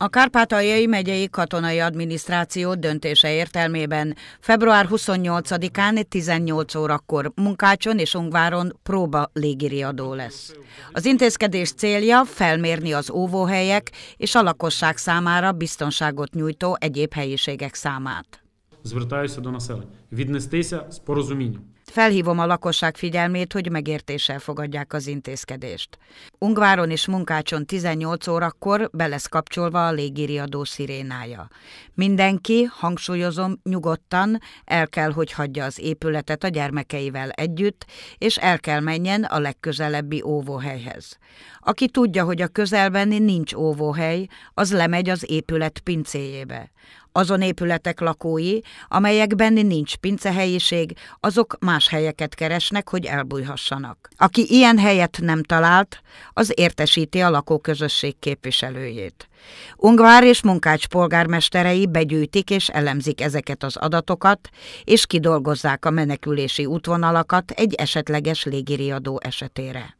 A Kárpátaljai megyei katonai adminisztráció döntése értelmében február 28-án 18 órakor Munkácson és Ungváron próba légiriadó lesz. Az intézkedés célja felmérni az óvóhelyek és a lakosság számára biztonságot nyújtó egyéb helyiségek számát. Звертаюся до населення. Віднестися з Felhívom a lakosság figyelmét, hogy megértéssel fogadják az intézkedést. Ungváron és Munkácson 18 órakor be lesz kapcsolva a légiriadó szirénája. Mindenki, hangsúlyozom, nyugodtan el kell, hogy hagyja az épületet a gyermekeivel együtt, és el kell menjen a legközelebbi óvóhelyhez. Aki tudja, hogy a közelben nincs óvóhely, az lemegy az épület pincéjébe. Azon épületek lakói, amelyekben nincs pincehelyiség, azok más helyeket keresnek, hogy elbújhassanak. Aki ilyen helyet nem talált, az értesíti a lakóközösség képviselőjét. Ungvár és Munkács polgármesterei begyűjtik és elemzik ezeket az adatokat, és kidolgozzák a menekülési útvonalakat egy esetleges légiriadó esetére.